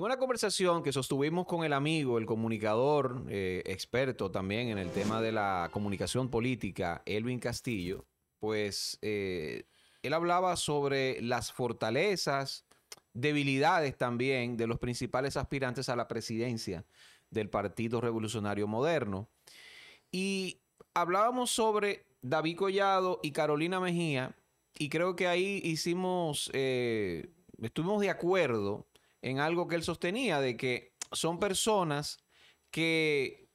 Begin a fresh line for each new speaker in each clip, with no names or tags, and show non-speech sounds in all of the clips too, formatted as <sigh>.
En una conversación que sostuvimos con el amigo, el comunicador, eh, experto también en el tema de la comunicación política, Elvin Castillo, pues eh, él hablaba sobre las fortalezas, debilidades también de los principales aspirantes a la presidencia del Partido Revolucionario Moderno. Y hablábamos sobre David Collado y Carolina Mejía, y creo que ahí hicimos, eh, estuvimos de acuerdo en algo que él sostenía, de que son personas que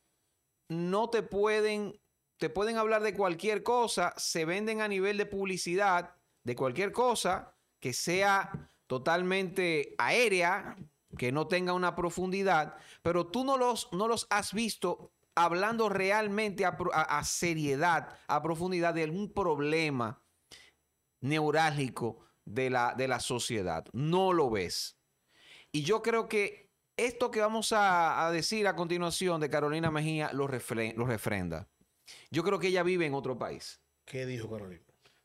no te pueden, te pueden hablar de cualquier cosa, se venden a nivel de publicidad, de cualquier cosa que sea totalmente aérea, que no tenga una profundidad, pero tú no los, no los has visto hablando realmente a, seriedad, a profundidad de algún problema neurálgico de la, de la sociedad. No lo ves. Y yo creo que esto que vamos a, decir a continuación de Carolina Mejía lo, refrenda. Yo creo que ella vive en otro país. ¿Qué dijo Carolina?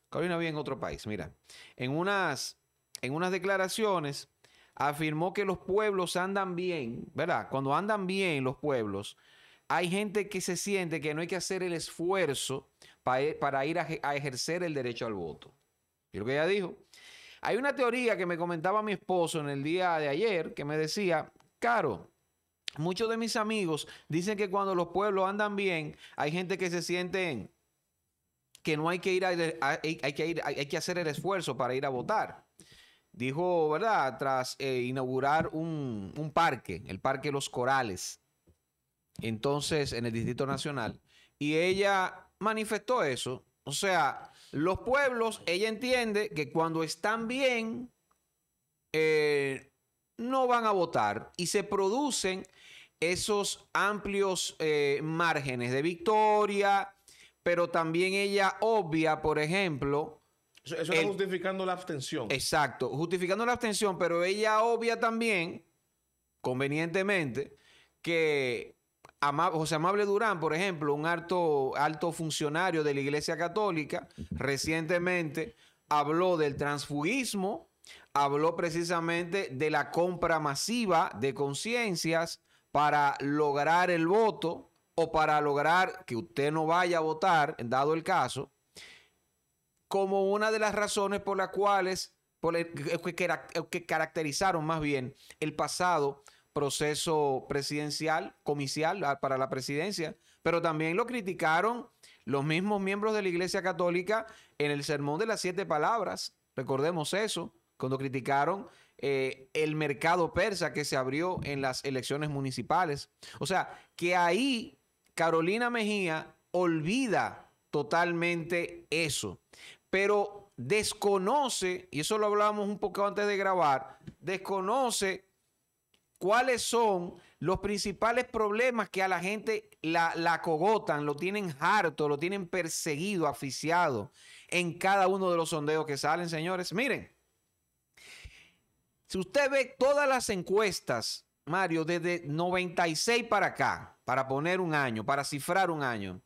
Carolina vive en otro país, mira. En unas, en unas declaraciones afirmó que los pueblos andan bien, ¿verdad? Cuando andan bien los pueblos, hay gente que se siente que no hay que hacer el esfuerzo para ir a, ejercer el derecho al voto. Y lo que ella dijo, hay una teoría que me comentaba mi esposo en el día de ayer que me decía, Caro, muchos de mis amigos dicen que cuando los pueblos andan bien, hay gente que se siente que no hay que ir, hay, que ir, hay que hacer el esfuerzo para ir a votar dijo, ¿verdad? Tras eh, inaugurar un, un, parque, el Parque Los Corales, entonces en el Distrito Nacional. Y ella manifestó eso. O sea, los pueblos, ella entiende que cuando están bien, eh, no van a votar y se producen esos amplios eh, márgenes de victoria, pero también ella obvia, por ejemplo... Eso, está justificando la abstención. Exacto, justificando la abstención, pero ella obvia también, convenientemente, que José Amable Durán, por ejemplo, un alto, alto funcionario de la Iglesia Católica, recientemente habló del transfugismo, habló precisamente de la compra masiva de conciencias para lograr el voto o para lograr que usted no vaya a votar, dado el caso, como una de las razones por las cuales, que caracterizaron más bien el pasado proceso presidencial, comicial ah, para la presidencia, pero también lo criticaron los mismos miembros de la Iglesia Católica en el sermón de las siete palabras, recordemos eso, cuando criticaron eh, el mercado persa que se abrió en las elecciones municipales. O sea, que ahí Carolina Mejía olvida totalmente eso, pero desconoce, y eso lo hablábamos un poco antes de grabar, desconoce cuáles son los principales problemas que a la gente la, la cogotan, lo tienen harto, lo tienen perseguido, aficiado en cada uno de los sondeos que salen, señores. Miren, si usted ve todas las encuestas, Mario, desde 96 para acá, para poner un año, para cifrar un año,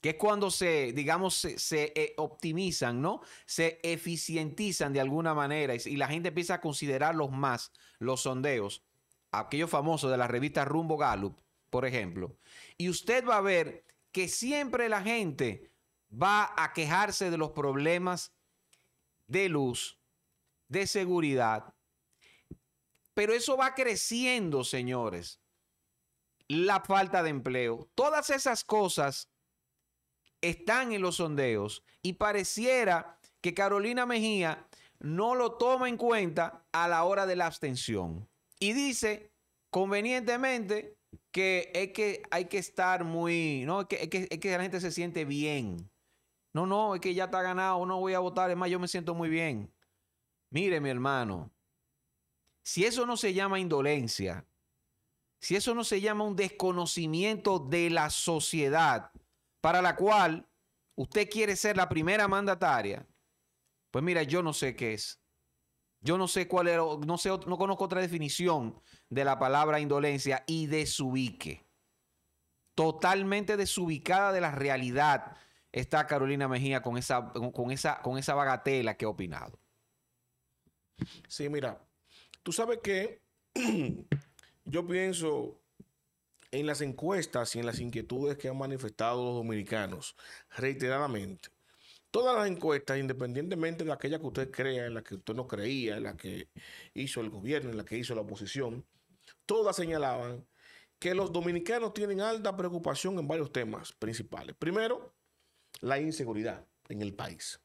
que es cuando se, digamos, se, eh, optimizan, ¿no? Se eficientizan de alguna manera y, la gente empieza a considerarlos más, los sondeos. Aquello famoso de la revista Rumbo Gallup, por ejemplo, y usted va a ver que siempre la gente va a quejarse de los problemas de luz, de seguridad, pero eso va creciendo, señores. La falta de empleo, todas esas cosas están en los sondeos y pareciera que Carolina Mejía no lo toma en cuenta a la hora de la abstención. Y dice, convenientemente, que es que hay que estar muy, no, que, es que, es que la gente se siente bien. No, no, es que ya está ganado, no voy a votar, es más, yo me siento muy bien. Mire, mi hermano, si eso no se llama indolencia, si eso no se llama un desconocimiento de la sociedad para la cual usted quiere ser la primera mandataria, pues mira, yo no sé qué es. Yo no sé cuál era, no sé, no conozco otra definición de la palabra indolencia y desubique. Totalmente desubicada de la realidad está Carolina Mejía con esa, con esa, con esa bagatela que ha opinado.
Sí, mira, tú sabes que <clears throat> yo pienso en las encuestas y en las inquietudes que han manifestado los dominicanos reiteradamente. Todas las encuestas, independientemente de aquella que usted crea, en la que usted no creía, en la que hizo el gobierno, en la que hizo la oposición, todas señalaban que los dominicanos tienen alta preocupación en varios temas principales. Primero, la inseguridad en el país.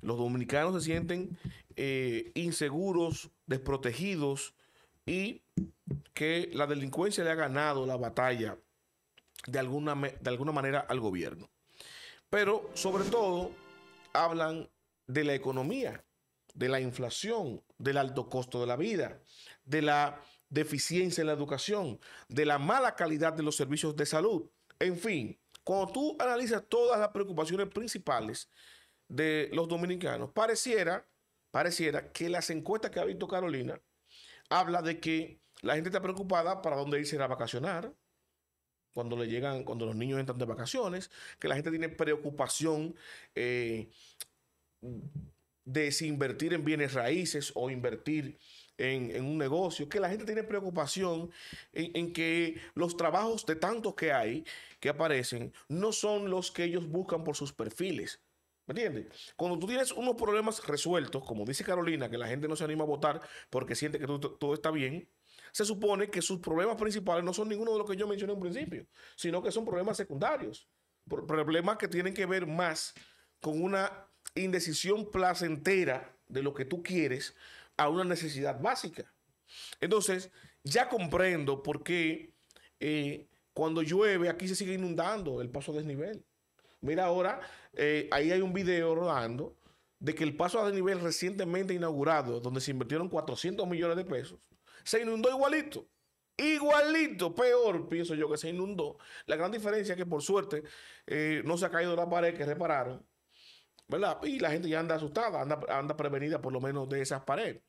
Los dominicanos se sienten eh, inseguros, desprotegidos y que la delincuencia le ha ganado la batalla de alguna, de alguna manera al gobierno. Pero sobre todo, hablan de la economía, de la inflación, del alto costo de la vida, de la deficiencia en la educación, de la mala calidad de los servicios de salud. En fin, cuando tú analizas todas las preocupaciones principales de los dominicanos, pareciera, pareciera que las encuestas que ha visto Carolina hablan de que la gente está preocupada para dónde irse a vacacionar, cuando le llegan, cuando los niños entran de vacaciones, que la gente tiene preocupación eh, de si en bienes raíces o invertir en, un negocio, que la gente tiene preocupación en, que los trabajos de tantos que hay, que aparecen, no son los que ellos buscan por sus perfiles. ¿Me entiendes? Cuando tú tienes unos problemas resueltos, como dice Carolina, que la gente no se anima a votar porque siente que todo está bien, se supone que sus problemas principales no son ninguno de los que yo mencioné en principio, sino que son problemas secundarios, problemas que tienen que ver más con una indecisión placentera de lo que tú quieres a una necesidad básica. Entonces, ya comprendo por qué eh, cuando llueve aquí se sigue inundando el paso a desnivel. Mira ahora, eh, ahí hay un video rodando de que el paso a desnivel recientemente inaugurado, donde se invirtieron 400 millones de pesos, se inundó igualito. Igualito, peor, pienso yo, que se inundó. La gran diferencia es que por suerte eh, no se ha caído la pared que repararon, ¿verdad? Y la gente ya anda asustada, anda, prevenida por lo menos de esas paredes.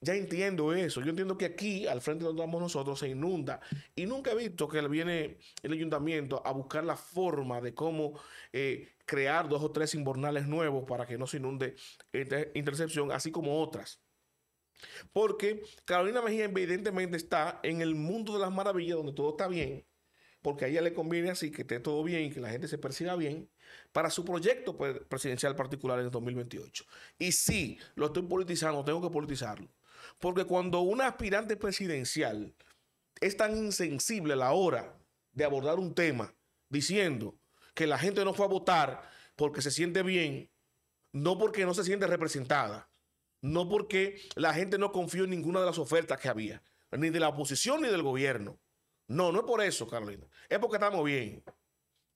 Ya entiendo eso. Yo entiendo que aquí, al frente donde estamos nosotros, se inunda. Y nunca he visto que viene el ayuntamiento a buscar la forma de cómo eh, crear dos o tres inbornales nuevos para que no se inunde esta intercepción, así como otras. Porque Carolina Mejía evidentemente está en el mundo de las maravillas donde todo está bien, porque a ella le conviene así que esté todo bien y que la gente se perciba bien para su proyecto pues, presidencial particular en el 2028. Y sí, lo estoy politizando, tengo que politizarlo. Porque cuando una aspirante presidencial es tan insensible a la hora de abordar un tema diciendo que la gente no fue a votar porque se siente bien, no porque no se siente representada, no porque la gente no confió en ninguna de las ofertas que había, ni de la oposición ni del gobierno. No, no es por eso, Carolina. Es porque estamos bien.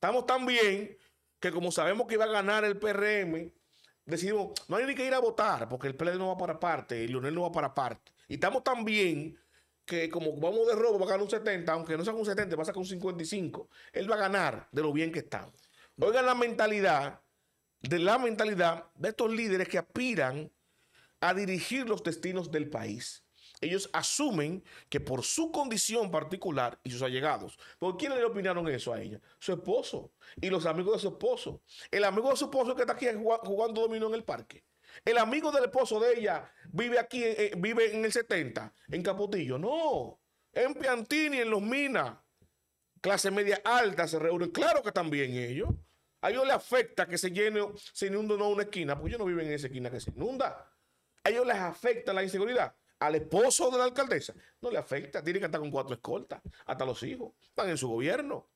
Estamos tan bien que como sabemos que iba a ganar el PRM, decidimos, no hay ni que ir a votar, porque el PLD no va para parte, y Leonel no va para parte. Y estamos tan bien que como vamos de robo, va a ganar un 70, aunque no sea un 70, va a sacar un 55. Él va a ganar de lo bien que está. Oiga la mentalidad, de la mentalidad de estos líderes que aspiran a dirigir los destinos del país. Ellos asumen que por su condición particular y sus allegados, ¿por quiénes le opinaron eso a ella? Su esposo y los amigos de su esposo. El amigo de su esposo que está aquí jugando dominó en el parque. El amigo del esposo de ella vive aquí, eh, vive en el 70, en Capotillo. No, en Piantini, en Los Minas. Clase media alta se reúnen. Claro que también ellos. A ellos les afecta que se llene, se inunde no una esquina, porque ellos no viven en esa esquina que se inunda. A ellos les afecta la inseguridad. Al esposo de la alcaldesa no le afecta, tiene que estar con cuatro escoltas, hasta los hijos, están en su gobierno.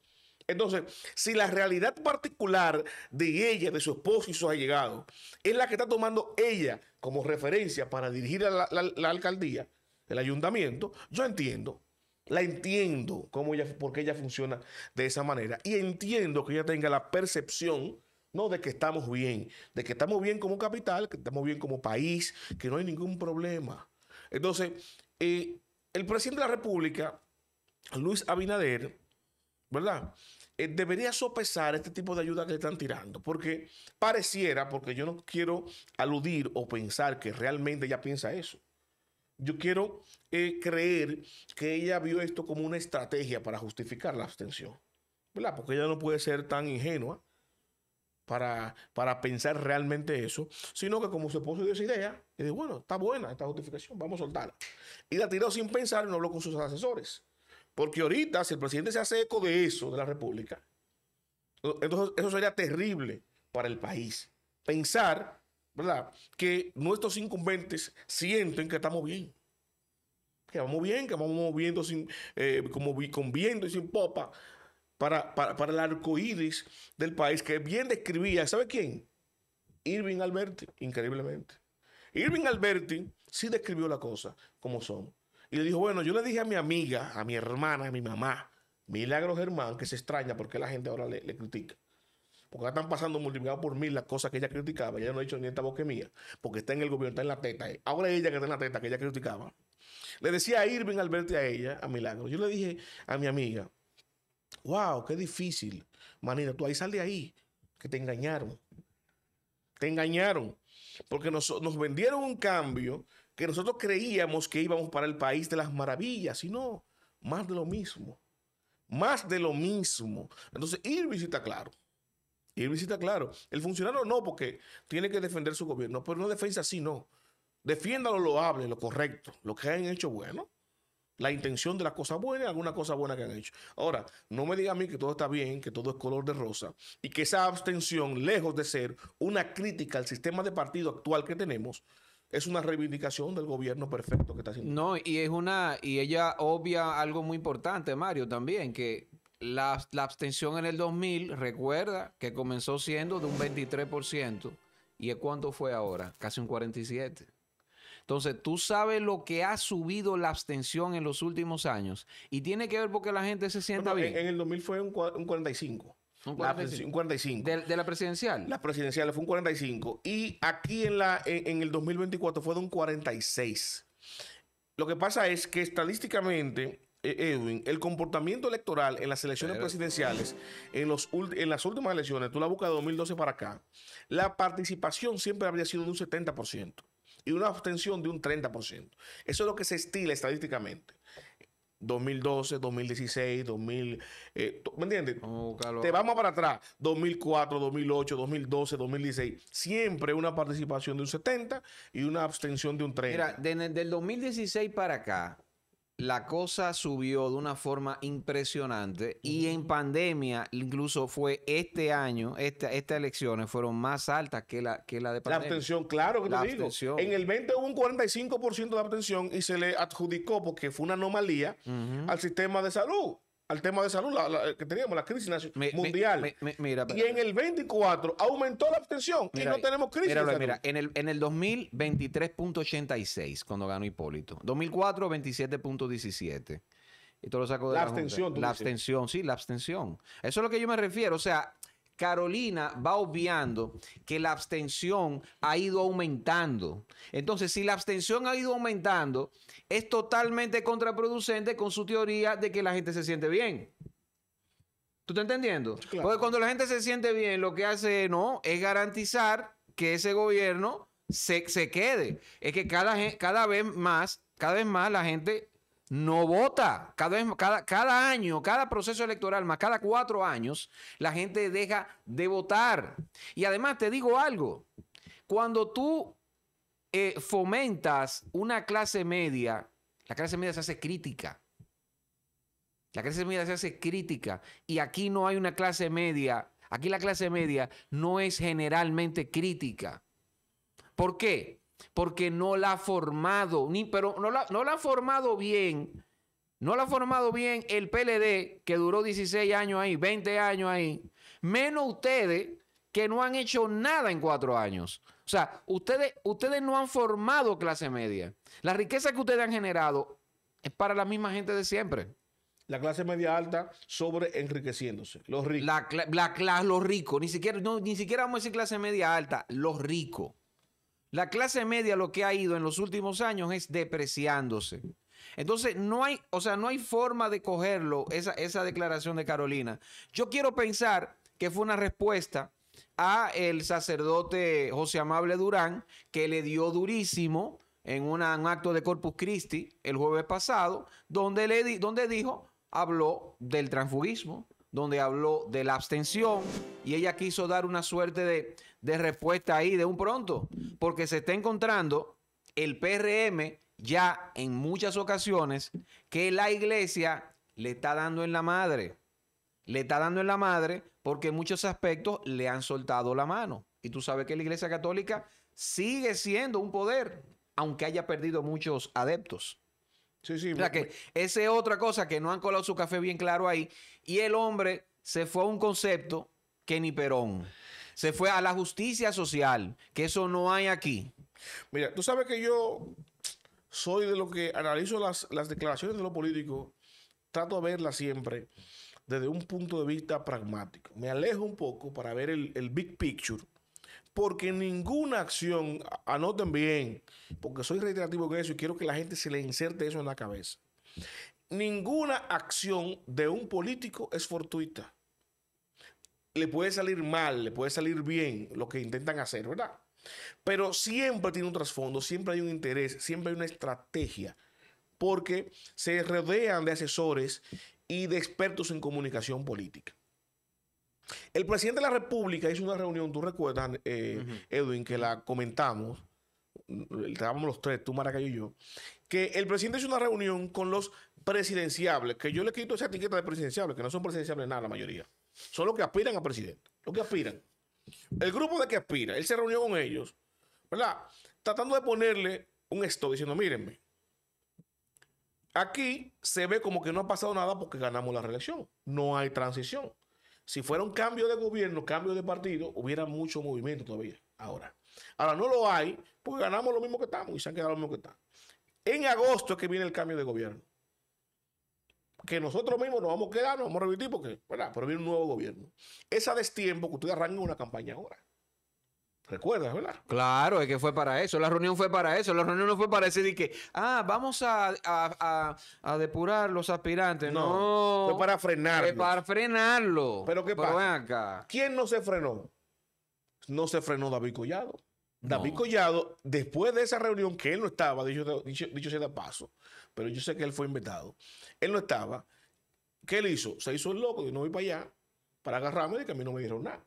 Entonces, si la realidad particular de ella, de su esposo y sus allegados, es la que está tomando ella como referencia para dirigir a la, alcaldía, el ayuntamiento, yo entiendo, la entiendo ella, porque ella funciona de esa manera y entiendo que ella tenga la percepción no de que estamos bien, de que estamos bien como capital, que estamos bien como país, que no hay ningún problema. Entonces, eh, el presidente de la República, Luis Abinader, ¿verdad? Eh, debería sopesar este tipo de ayuda que le están tirando, porque pareciera, porque yo no quiero aludir o pensar que realmente ella piensa eso. Yo quiero eh, creer que ella vio esto como una estrategia para justificar la abstención, ¿verdad? Porque ella no puede ser tan ingenua para, para pensar realmente eso, sino que como se puso esa idea, y dijo, bueno, está buena esta justificación, vamos a soltarla. Y la tiró sin pensar y no habló con sus asesores. Porque ahorita, si el presidente se hace eco de eso, de la República, entonces eso sería terrible para el país. Pensar, ¿verdad?, que nuestros incumbentes sienten que estamos bien. Que vamos bien, que vamos moviendo sin, eh, como, con viento y sin popa para, el arco del país que bien describía, ¿sabe quién? Irving Alberti, increíblemente. Irving Alberti sí describió la cosa como son. Y le dijo, bueno, yo le dije a mi amiga, a mi hermana, a mi mamá, Milagro Germán, que se extraña porque la gente ahora le, critica. Porque ahora están pasando multiplicado por mil las cosas que ella criticaba. Ella no ha dicho ni esta boca mía, porque está en el gobierno, está en la teta. Ahora ella que está en la teta, que ella criticaba. Le decía a Irving Alberti a ella, a Milagro. Yo le dije a mi amiga, wow, qué difícil. manita, tú ahí sal de ahí, que te engañaron. Te engañaron. Porque nos, vendieron un cambio que nosotros creíamos que íbamos para el país de las maravillas, y no, más de lo mismo. Más de lo mismo. Entonces, ir visita claro. ir visita claro. El funcionario no, porque tiene que defender su gobierno, pero no defensa así, no. Defienda lo hable, lo correcto, lo que han hecho bueno la intención de las cosas buenas, alguna cosa buena que han hecho. Ahora, no me diga a mí que todo está bien, que todo es color de rosa y que esa abstención, lejos de ser una crítica al sistema de partido actual que tenemos, es una reivindicación del gobierno perfecto que está haciendo.
No, y es una y ella obvia algo muy importante, Mario, también que la, abstención en el 2000, recuerda que comenzó siendo de un 23% y es cuánto fue ahora, casi un 47. Entonces, tú sabes lo que ha subido la abstención en los últimos años. Y tiene que ver porque la gente se sienta bien. En, el 2000 fue un, 45. Un 45. De, la presidencial? La
presidencial fue un 45. Y aquí en, la, en, el 2024 fue de un 46. Lo que pasa es que estadísticamente, eh, Edwin, el comportamiento electoral en las elecciones presidenciales, en, los, en las últimas elecciones, tú la buscas de 2012 para acá, la participación siempre habría sido de un 70% y una abstención de un 30%. Eso es lo que se estila estadísticamente. 2012, 2016, 2000, ¿me entiendes? Oh, Te vamos para atrás, 2004, 2008, 2012,
2016. Siempre una participación de un 70 y una abstención de un 30. Mira, del 2016 para acá, la cosa subió de una forma impresionante y en pandemia incluso fue este año, esta, estas elecciones fueron más altas que la, que la de pandemia. La abstención, claro que te digo. En el
20 hubo un 45% de abstención y se le adjudicó porque fue una anomalía al sistema de salud al tema de salud la, que teníamos, la crisis mundial. y en el 24 aumentó la abstención y no tenemos crisis. Mira,
en el, en el 2023.86 cuando ganó Hipólito. 2004, 27.17. Y todo lo saco de la, la abstención. La abstención, sí, la abstención. Eso es lo que yo me refiero. O sea, Carolina va obviando que la abstención ha ido aumentando. Entonces, si la abstención ha ido aumentando, es totalmente contraproducente con su teoría de que la gente se siente bien. ¿Tú estás entendiendo? Porque cuando la gente se siente bien, lo que hace no es garantizar que ese gobierno se, se quede. Es que cada, cada vez más, cada vez más la gente no vota. Cada, año, cada proceso electoral, más cada cuatro años, la gente deja de votar. Y además te digo algo, cuando tú eh, fomentas una clase media, la clase media se hace crítica. La clase media se hace crítica y aquí no hay una clase media. Aquí la clase media no es generalmente crítica. ¿Por qué? porque no la ha formado, ni, pero no la, no la ha formado bien. No la ha formado bien el PLD, que duró 16 años ahí, 20 años ahí, menos ustedes que no han hecho nada en cuatro años. O sea, ustedes, ustedes no han formado clase media. La riqueza que ustedes han generado es para la misma gente de siempre. La clase media alta sobre enriqueciéndose. Los ricos. La, la, los ricos. Ni siquiera, ni siquiera vamos a decir clase media alta. Los ricos. La clase media lo que ha ido en los últimos años es depreciándose. Entonces, no hay, o sea, no hay forma de cogerlo, esa, esa declaración de Carolina. Yo quiero pensar que fue una respuesta a el sacerdote José Amable Durán, que le dio durísimo en un acto de Corpus Christi el jueves pasado, donde, le donde dijo, habló del transfugismo, donde habló de la abstención y ella quiso dar una suerte de, respuesta ahí de un pronto, porque se está encontrando el PRM ya en muchas ocasiones que la iglesia le está dando en la madre. Le está dando en la madre porque en muchos aspectos le han soltado la mano. Y tú sabes que la iglesia católica sigue siendo un poder, aunque haya perdido muchos adeptos. O sea que esa es otra cosa que no han colado su café bien claro ahí. Y el hombre se fue a un concepto que ni Perón. Se fue a la justicia social, que eso no hay aquí. Mira, tú sabes que yo
soy de lo que analizo las, declaraciones de los políticos, trato de verlas siempre desde un punto de vista pragmático. Me alejo un poco para ver el, el big picture porque ninguna acción, anoten bien, porque soy reiterativo con eso y quiero que la gente se le inserte eso en la cabeza. Ninguna acción de un político es fortuita. Le puede salir mal, le puede salir bien lo que intentan hacer, ¿verdad? Pero siempre tiene un trasfondo, siempre hay un interés, siempre hay una estrategia, porque se rodean de asesores y de expertos en comunicación política. El presidente de la República hizo una reunión, tú recuerdas, eh, Edwin, que la comentamos, estábamos los tres, tú, Maracayo y yo, que el presidente hizo una reunión con los presidenciables, que yo le quito esa etiqueta de presidenciables, que no son presidenciables nada la mayoría, son los que aspiran a presidente, los que aspiran. El grupo de que aspira, él se reunió con ellos, ¿verdad? Tratando de ponerle un esto diciendo, mírenme, aquí se ve como que no ha pasado nada porque ganamos la reelección, no hay transición. Si fuera un cambio de gobierno, cambio de partido, hubiera mucho movimiento todavía ahora. Ahora no lo hay, porque ganamos lo mismo que estamos y se han quedado lo mismo que están. En agosto es que viene el cambio de gobierno. Que nosotros mismos nos vamos a quedar, nos vamos a repetir porque, ¿verdad? Pero viene un nuevo gobierno. esa destiempo que ustedes arranquen una campaña ahora. ¿Recuerdas, verdad?
Claro, es que fue para eso. La reunión fue para eso. La reunión no fue para decir que, ah, vamos a, depurar los aspirantes. No, Fue para frenarlo. para frenarlo. Pero ¿qué pasa? ¿Quién no se frenó? No se
frenó David Collado. David Collado, después de esa reunión, que él no estaba, dicho, dicho, dicho sea de paso, pero yo sé que él fue invitado, él no estaba, ¿qué él hizo? Se hizo el loco, y no voy para allá, para agarrarme y que a mí no me dijeron nada.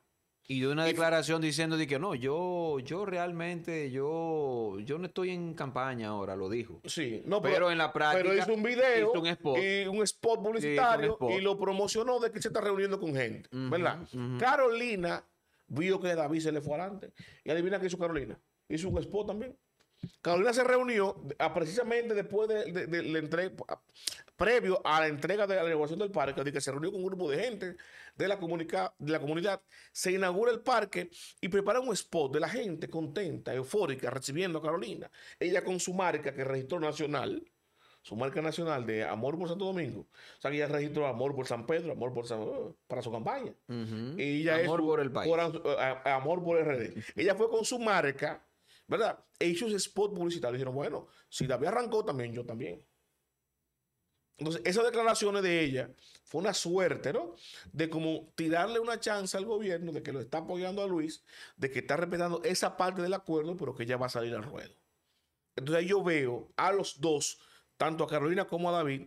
Y dio una declaración diciendo de que no, yo, yo realmente, yo, yo no estoy en campaña ahora, lo dijo. Sí, no, pero, en la práctica. Pero hizo un video un spot, y un spot publicitario y lo promocionó
de que se está reuniendo con gente, ¿verdad? Carolina vio que David se le fue adelante. Y adivina qué hizo Carolina. Hizo un spot también. Carolina se reunió ah, precisamente después de, la entrega ah, previo a la entrega de la inauguración del parque, de que se reunió con un grupo de gente de la, comunidad, se inaugura el parque y prepara un spot de la gente contenta, eufórica, recibiendo a Carolina. Ella con su marca que registró nacional, su marca nacional de Amor por Santo Domingo. O sea, que ella registró Amor por San Pedro, Amor por San... Oh, para su campaña. y eh, amor por el país. amor por RD. ella fue con su marca ¿Verdad? Ellos spot publicitario dijeron, bueno, si David arrancó también, yo también. Entonces, esas declaraciones de ella fue una suerte, ¿no? De como tirarle una chance al gobierno de que lo está apoyando a Luis, de que está respetando esa parte del acuerdo, pero que ya va a salir al ruedo. Entonces yo veo a los dos, tanto a Carolina como a David,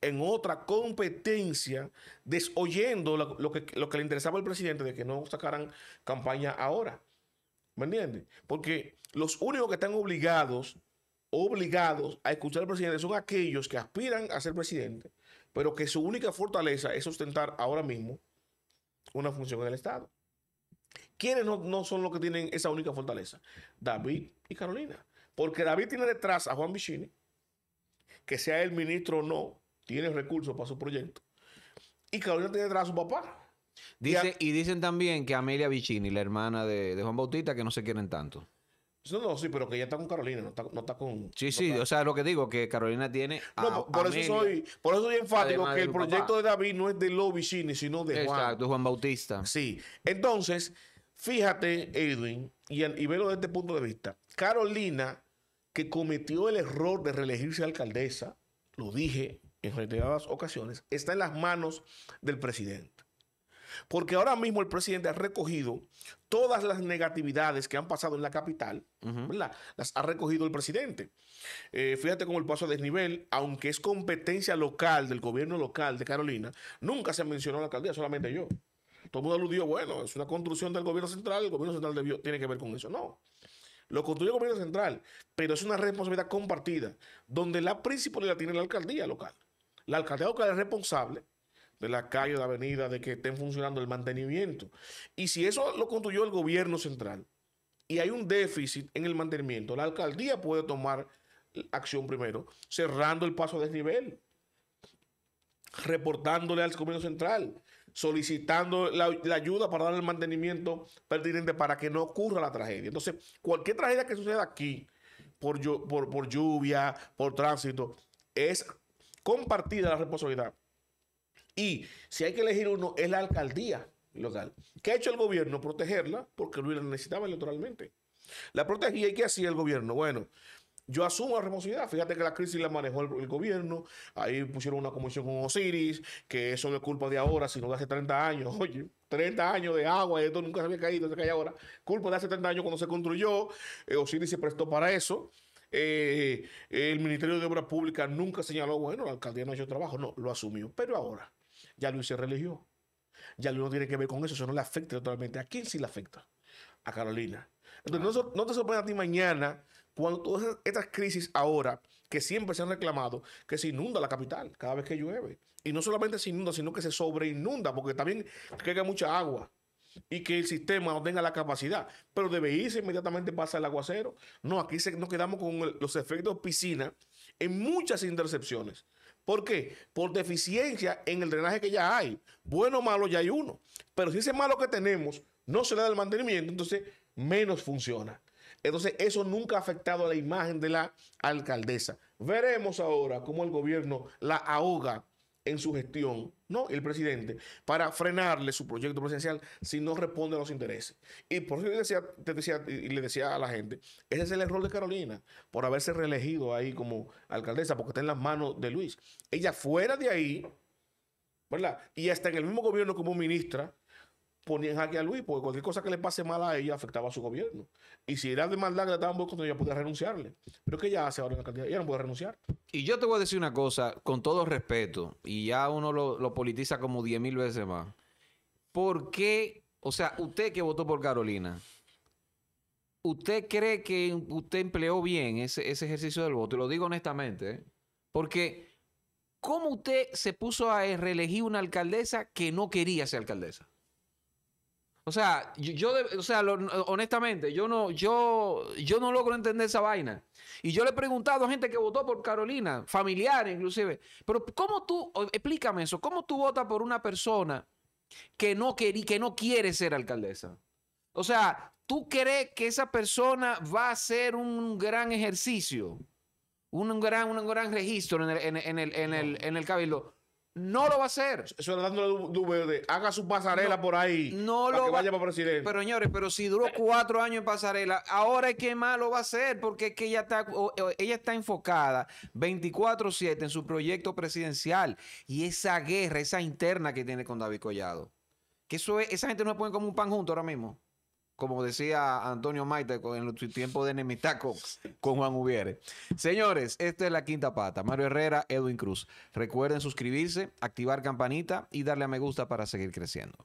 en otra competencia, desoyendo lo, que, lo que le interesaba al presidente de que no sacaran campaña ahora. ¿Me entiendes? Porque los únicos que están obligados, obligados a escuchar al presidente son aquellos que aspiran a ser presidente, pero que su única fortaleza es sustentar ahora mismo una función en el Estado. ¿Quiénes no, son los que tienen esa única fortaleza? David y Carolina. Porque David tiene detrás a Juan Vicini, que sea el ministro o no, tiene recursos para su proyecto. Y Carolina tiene detrás a su papá,
y, dicen también que Amelia Vicini, la hermana de, Juan Bautista, que no se quieren tanto.
No, no, sí, pero que ella está con Carolina, no está, con.
Sí, sí, o sea, lo que digo, que Carolina tiene. no, por, eso soy,
enfático que el proyecto de David no es de Lobicini, sino de Juan. Exacto, Juan Bautista. Sí. Entonces, fíjate, Edwin, y, y velo desde este punto de vista. Carolina, que cometió el error de reelegirse alcaldesa, lo dije en reiteradas ocasiones, está en las manos del presidente. Porque ahora mismo el presidente ha recogido todas las negatividades que han pasado en la capital, ¿verdad? Las ha recogido el presidente. Eh, fíjate cómo el paso a desnivel, aunque es competencia local del gobierno local de Carolina, nunca se mencionó la alcaldía, solamente yo. Todo el mundo aludió, bueno, es una construcción del gobierno central, el gobierno central tiene que ver con eso. No. Lo construye el gobierno central, pero es una responsabilidad compartida, donde la principalidad tiene la alcaldía local. La alcaldía local es responsable de la calle, de la avenida, de que estén funcionando el mantenimiento. Y si eso lo construyó el gobierno central y hay un déficit en el mantenimiento, la alcaldía puede tomar acción primero, cerrando el paso a desnivel, reportándole al gobierno central, solicitando la, ayuda para dar el mantenimiento pertinente para que no ocurra la tragedia. Entonces, cualquier tragedia que suceda aquí, por, por lluvia, por tránsito, es compartida la responsabilidad y si hay que elegir uno, es la alcaldía local. ¿Qué ha hecho el gobierno? Protegerla, porque Luis la necesitaba electoralmente. La protegía y ¿qué hacía el gobierno? Bueno, yo asumo la responsabilidad. Fíjate que la crisis la manejó el, gobierno. Ahí pusieron una comisión con Osiris, que eso no es culpa de ahora, sino de hace 30 años. <laughs> Oye, 30 años de agua, esto nunca se había caído, se cae ahora. Culpa de hace 30 años cuando se construyó. Eh, Osiris se prestó para eso. Eh, el Ministerio de Obras Públicas nunca señaló, bueno, la alcaldía no ha hecho trabajo. No, lo asumió. Pero ahora, ya Luis se religió. Ya Luis no tiene que ver con eso, eso no le afecta totalmente. ¿A quién sí le afecta? A Carolina. Entonces, no, te sorprendas a ti mañana cuando todas estas crisis ahora, que siempre se han reclamado, que se inunda la capital cada vez que llueve. Y no solamente se inunda, sino que se sobreinunda, porque también caiga mucha agua y que el sistema no tenga la capacidad. Pero debe irse inmediatamente pasa el aguacero. No, aquí nos quedamos con los efectos piscina en muchas intercepciones. ¿Por qué? Por deficiencia en el drenaje que ya hay. Bueno o malo ya hay uno. Pero si ese malo que tenemos no se le da el mantenimiento, entonces menos funciona. Entonces eso nunca ha afectado a la imagen de la alcaldesa. Veremos ahora cómo el gobierno la ahoga en su gestión, ¿no? El presidente, para frenarle su proyecto presidencial si no responde a los intereses. Y por eso te decía, y le decía a la gente, ese es el error de Carolina, por haberse reelegido ahí como alcaldesa, porque está en las manos de Luis. Ella fuera de ahí, ¿verdad? Y hasta en el mismo gobierno como ministra, ponía en a Luis, porque cualquier cosa que le pase mal a ella afectaba a su gobierno. Y si era de maldad que le estaban buscando, ella podía renunciarle. Pero ¿qué ella hace ahora en la cantidad? Ella no puede renunciar.
Y yo te voy a decir una cosa, con todo respeto, y ya uno lo, politiza como diez mil veces más. ¿Por qué? O sea, usted que votó por Carolina, ¿usted cree que usted empleó bien ese, ese ejercicio del voto? Y lo digo honestamente, ¿eh? porque ¿cómo usted se puso a reelegir una alcaldesa que no quería ser alcaldesa? O sea, yo, honestamente, yo no, yo, yo no logro entender esa vaina. Y yo le he preguntado a gente que votó por Carolina, familiares inclusive, pero ¿cómo tú, explícame eso, cómo tú votas por una persona que no, que no quiere ser alcaldesa? O sea, ¿tú crees que esa persona va a ser un gran ejercicio? Un gran, un gran registro el, en el, en el cabildo. No lo va a hacer. Eso dándole de, haga su pasarela por ahí. No lo que vaya para presidente. Pero señores, pero si duró cuatro años en pasarela, ahora es que más lo va a hacer, porque es que ella está, ella está enfocada 24-7 en su proyecto presidencial y esa guerra, esa interna que tiene con David Collado. Que eso esa gente no se pone como un pan junto ahora mismo como decía Antonio Maite en su tiempo de enemistad con, Juan Ubiere. Señores, esta es la quinta pata. Mario Herrera, Edwin Cruz. Recuerden suscribirse, activar campanita y darle a me gusta para seguir creciendo.